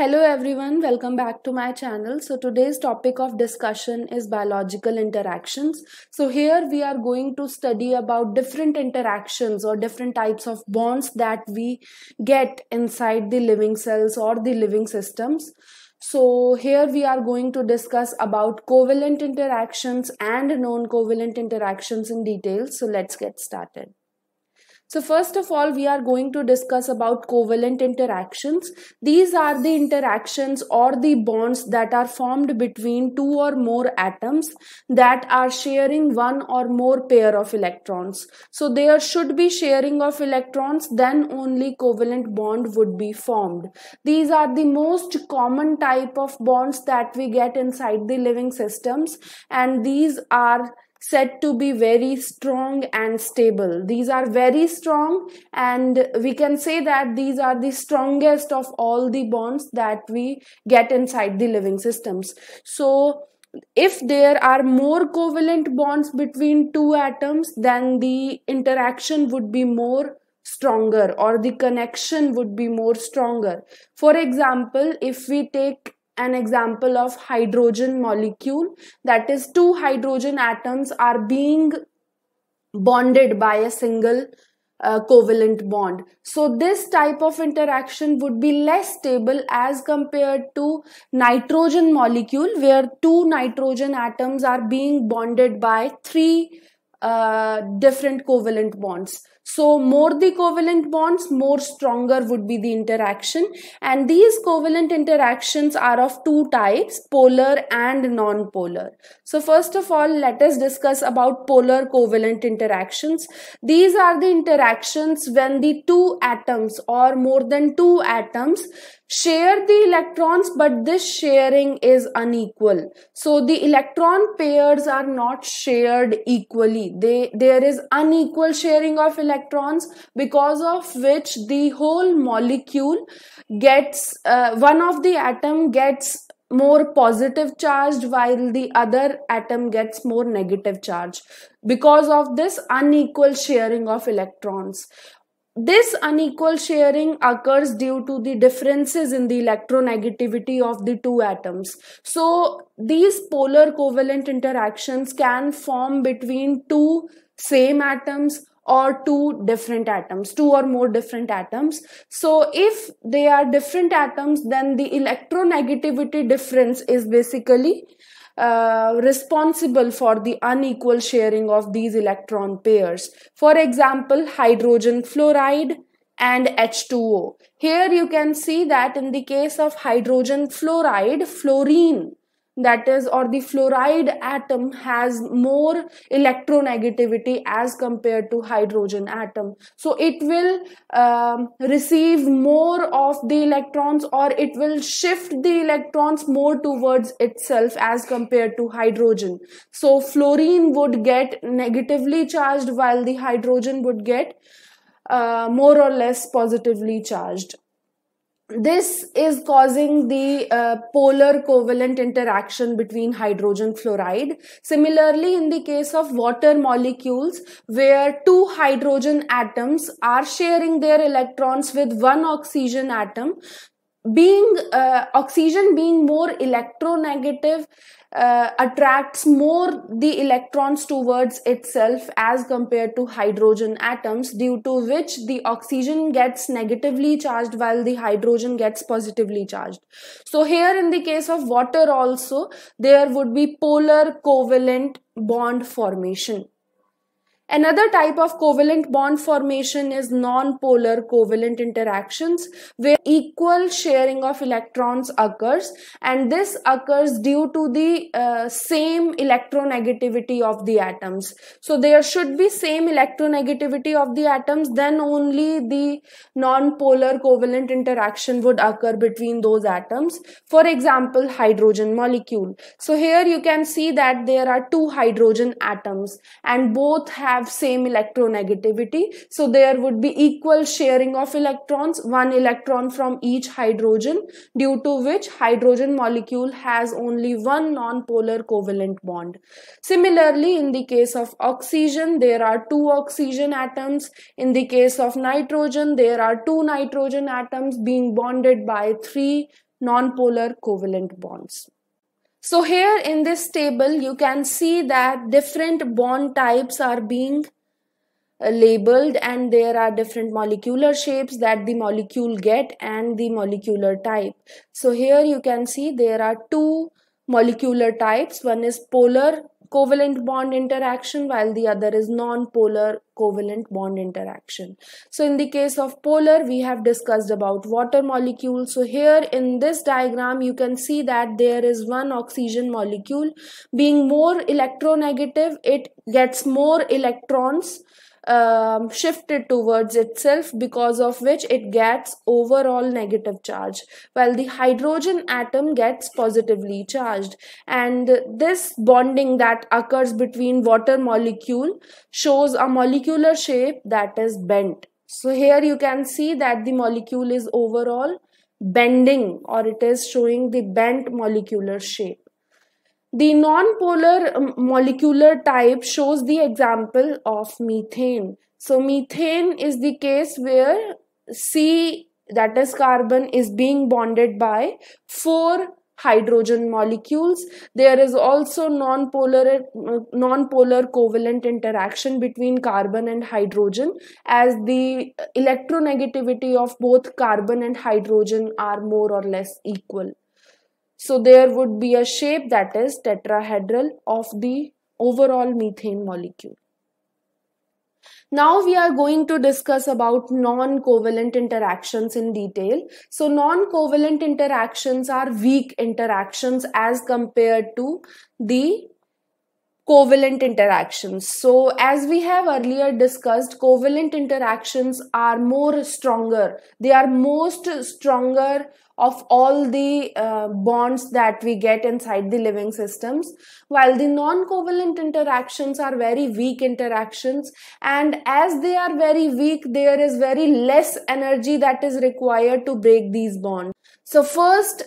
Hello everyone, welcome back to my channel. So today's topic of discussion is biological interactions. So here we are going to study about different interactions or different types of bonds that we get inside the living cells or the living systems. So here we are going to discuss about covalent interactions and non-covalent interactions in detail. So let's get started. So first of all, we are going to discuss about covalent interactions. These are the interactions or the bonds that are formed between two or more atoms that are sharing one or more pair of electrons. So there should be sharing of electrons, then only covalent bond would be formed. These are the most common type of bonds that we get inside the living systems and these are said to be very strong and stable. These are very strong, and we can say that these are the strongest of all the bonds that we get inside the living systems. So, if there are more covalent bonds between two atoms, then the interaction would be more stronger or the connection would be more stronger. For example, if we take an example of hydrogen molecule that is two hydrogen atoms are being bonded by a single uh, covalent bond. So this type of interaction would be less stable as compared to nitrogen molecule where two nitrogen atoms are being bonded by three uh, different covalent bonds. So more the covalent bonds, more stronger would be the interaction. And these covalent interactions are of two types, polar and non-polar. So first of all, let us discuss about polar covalent interactions. These are the interactions when the two atoms or more than two atoms share the electrons but this sharing is unequal so the electron pairs are not shared equally they there is unequal sharing of electrons electrons because of which the whole molecule gets uh, one of the atom gets more positive charged while the other atom gets more negative charge because of this unequal sharing of electrons this unequal sharing occurs due to the differences in the electronegativity of the two atoms. So, these polar covalent interactions can form between two same atoms or two different atoms, two or more different atoms. So if they are different atoms, then the electronegativity difference is basically uh, responsible for the unequal sharing of these electron pairs. For example, hydrogen fluoride and H2O. Here you can see that in the case of hydrogen fluoride, fluorine that is or the fluoride atom has more electronegativity as compared to hydrogen atom so it will um, receive more of the electrons or it will shift the electrons more towards itself as compared to hydrogen so fluorine would get negatively charged while the hydrogen would get uh, more or less positively charged this is causing the uh, polar covalent interaction between hydrogen fluoride. Similarly, in the case of water molecules, where two hydrogen atoms are sharing their electrons with one oxygen atom, being uh, oxygen being more electronegative uh, attracts more the electrons towards itself as compared to hydrogen atoms due to which the oxygen gets negatively charged while the hydrogen gets positively charged so here in the case of water also there would be polar covalent bond formation Another type of covalent bond formation is non-polar covalent interactions where equal sharing of electrons occurs and this occurs due to the uh, same electronegativity of the atoms. So there should be same electronegativity of the atoms then only the non-polar covalent interaction would occur between those atoms. For example hydrogen molecule. So here you can see that there are two hydrogen atoms and both have have same electronegativity. So there would be equal sharing of electrons, one electron from each hydrogen, due to which hydrogen molecule has only one non-polar covalent bond. Similarly, in the case of oxygen, there are two oxygen atoms. In the case of nitrogen, there are two nitrogen atoms being bonded by three non-polar covalent bonds. So here in this table, you can see that different bond types are being uh, labeled and there are different molecular shapes that the molecule get and the molecular type. So here you can see there are two molecular types. One is polar covalent bond interaction while the other is non-polar covalent bond interaction. So in the case of polar we have discussed about water molecule. So here in this diagram you can see that there is one oxygen molecule being more electronegative it gets more electrons um, shifted towards itself because of which it gets overall negative charge while the hydrogen atom gets positively charged and this bonding that occurs between water molecule shows a molecular shape that is bent so here you can see that the molecule is overall bending or it is showing the bent molecular shape the nonpolar um, molecular type shows the example of methane. So methane is the case where C that is carbon is being bonded by four hydrogen molecules there is also non-polar uh, non-polar covalent interaction between carbon and hydrogen as the electronegativity of both carbon and hydrogen are more or less equal so there would be a shape that is tetrahedral of the overall methane molecule. Now we are going to discuss about non-covalent interactions in detail. So non-covalent interactions are weak interactions as compared to the covalent interactions. So as we have earlier discussed, covalent interactions are more stronger. They are most stronger of all the uh, bonds that we get inside the living systems while the non-covalent interactions are very weak interactions and as they are very weak there is very less energy that is required to break these bonds so first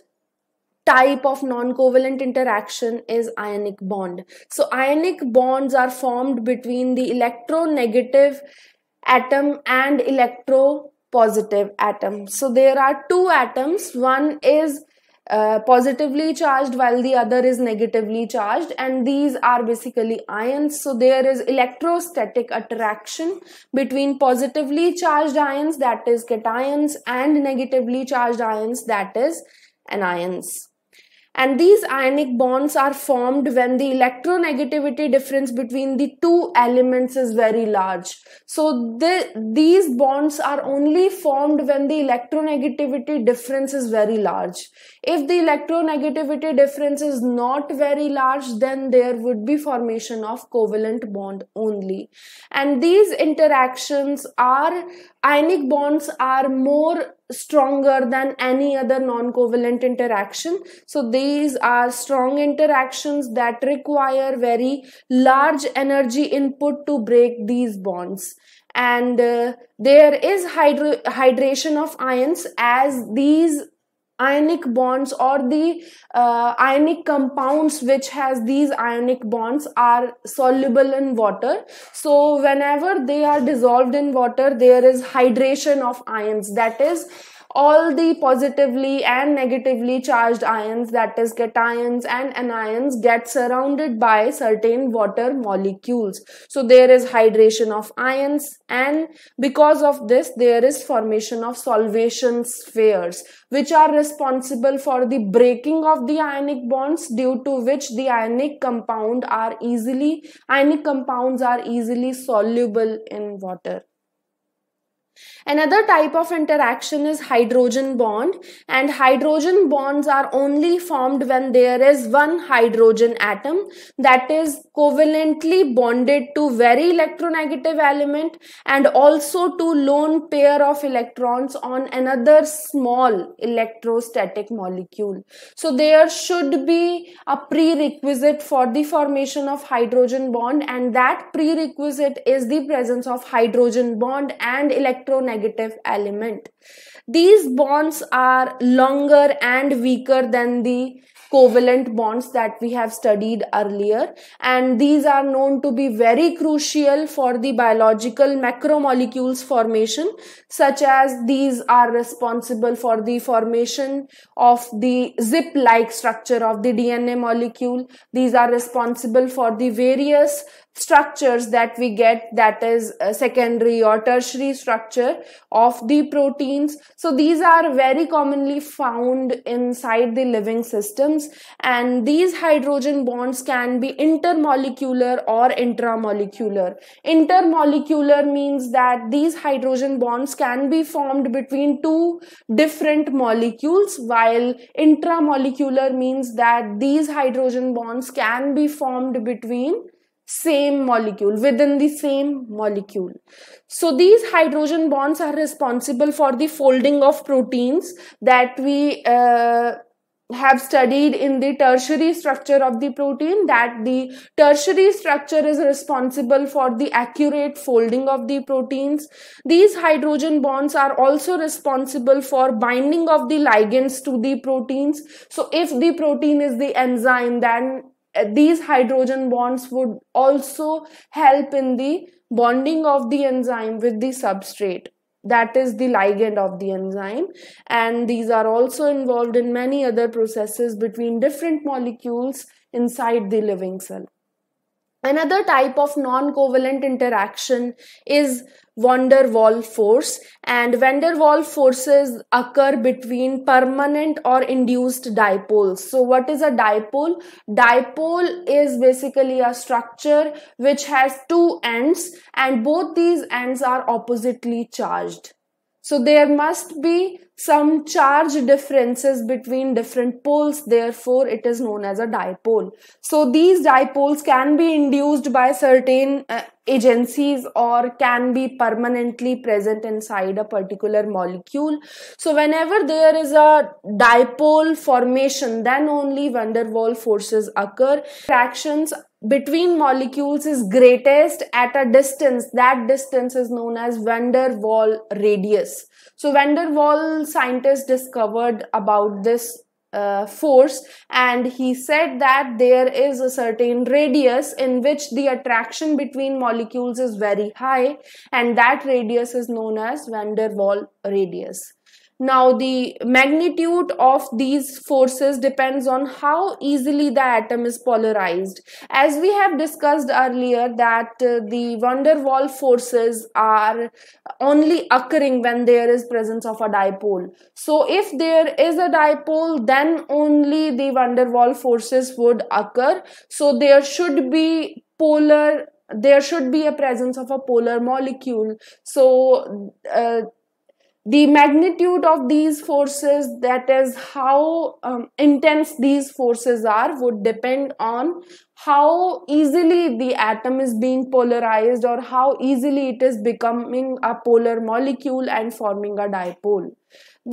type of non-covalent interaction is ionic bond. So ionic bonds are formed between the electronegative atom and electro positive atom. So there are two atoms. One is uh, positively charged while the other is negatively charged and these are basically ions so there is electrostatic attraction between positively charged ions that is cations and negatively charged ions that is anions and these ionic bonds are formed when the electronegativity difference between the two elements is very large so the, these bonds are only formed when the electronegativity difference is very large if the electronegativity difference is not very large then there would be formation of covalent bond only and these interactions are ionic bonds are more stronger than any other non-covalent interaction. So these are strong interactions that require very large energy input to break these bonds and uh, there is hydration of ions as these ionic bonds or the uh, ionic compounds which has these ionic bonds are soluble in water so whenever they are dissolved in water there is hydration of ions that is all the positively and negatively charged ions that is cations and anions get surrounded by certain water molecules so there is hydration of ions and because of this there is formation of solvation spheres which are responsible for the breaking of the ionic bonds due to which the ionic compound are easily ionic compounds are easily soluble in water Another type of interaction is hydrogen bond and hydrogen bonds are only formed when there is one hydrogen atom that is covalently bonded to very electronegative element and also to lone pair of electrons on another small electrostatic molecule. So there should be a prerequisite for the formation of hydrogen bond and that prerequisite is the presence of hydrogen bond and electronegative electronegative element. These bonds are longer and weaker than the covalent bonds that we have studied earlier and these are known to be very crucial for the biological macromolecules formation such as these are responsible for the formation of the zip-like structure of the DNA molecule. These are responsible for the various structures that we get that is uh, secondary or tertiary structure of the proteins. So these are very commonly found inside the living systems and these hydrogen bonds can be intermolecular or intramolecular. Intermolecular means that these hydrogen bonds can be formed between two different molecules while intramolecular means that these hydrogen bonds can be formed between same molecule within the same molecule so these hydrogen bonds are responsible for the folding of proteins that we uh, have studied in the tertiary structure of the protein that the tertiary structure is responsible for the accurate folding of the proteins. These hydrogen bonds are also responsible for binding of the ligands to the proteins. So if the protein is the enzyme, then uh, these hydrogen bonds would also help in the bonding of the enzyme with the substrate that is the ligand of the enzyme and these are also involved in many other processes between different molecules inside the living cell Another type of non-covalent interaction is van der Waal force and van der Waal forces occur between permanent or induced dipoles. So what is a dipole? Dipole is basically a structure which has two ends and both these ends are oppositely charged. So there must be some charge differences between different poles. Therefore, it is known as a dipole. So these dipoles can be induced by certain uh, agencies or can be permanently present inside a particular molecule. So whenever there is a dipole formation, then only van der Waals forces occur. Fractions between molecules is greatest at a distance. That distance is known as van der Waal radius. So van der Waal scientists discovered about this uh, force and he said that there is a certain radius in which the attraction between molecules is very high and that radius is known as van der Waal radius. Now, the magnitude of these forces depends on how easily the atom is polarized. As we have discussed earlier that uh, the van der Waal forces are only occurring when there is presence of a dipole. So, if there is a dipole, then only the van der Waal forces would occur. So, there should be polar there should be a presence of a polar molecule so uh, the magnitude of these forces that is how um, intense these forces are would depend on how easily the atom is being polarized or how easily it is becoming a polar molecule and forming a dipole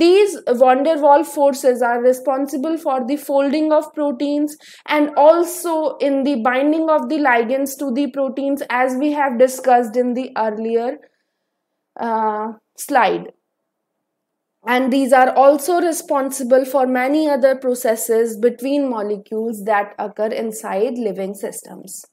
these van der waal forces are responsible for the folding of proteins and also in the binding of the ligands to the proteins as we have discussed in the earlier uh, slide and these are also responsible for many other processes between molecules that occur inside living systems.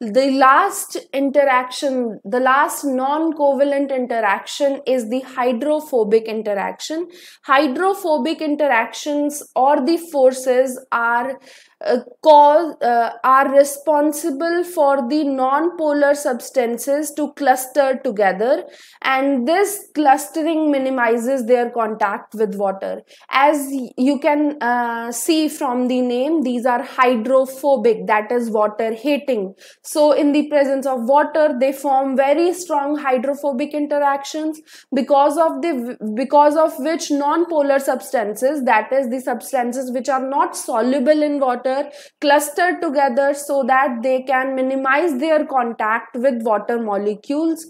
The last interaction, the last non covalent interaction is the hydrophobic interaction. Hydrophobic interactions or the forces are uh, cause uh, are responsible for the non-polar substances to cluster together and this clustering minimizes their contact with water as you can uh, see from the name these are hydrophobic that is water hating so in the presence of water they form very strong hydrophobic interactions because of the because of which non-polar substances that is the substances which are not soluble in water water clustered together so that they can minimize their contact with water molecules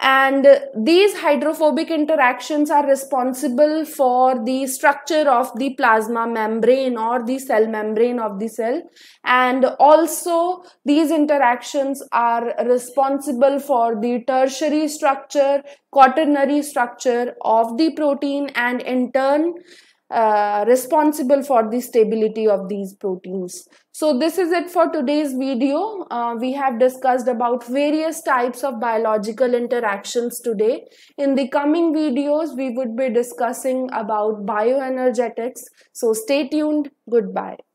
and these hydrophobic interactions are responsible for the structure of the plasma membrane or the cell membrane of the cell and also these interactions are responsible for the tertiary structure quaternary structure of the protein and in turn uh, responsible for the stability of these proteins. So this is it for today's video. Uh, we have discussed about various types of biological interactions today. In the coming videos, we would be discussing about bioenergetics. So stay tuned. Goodbye.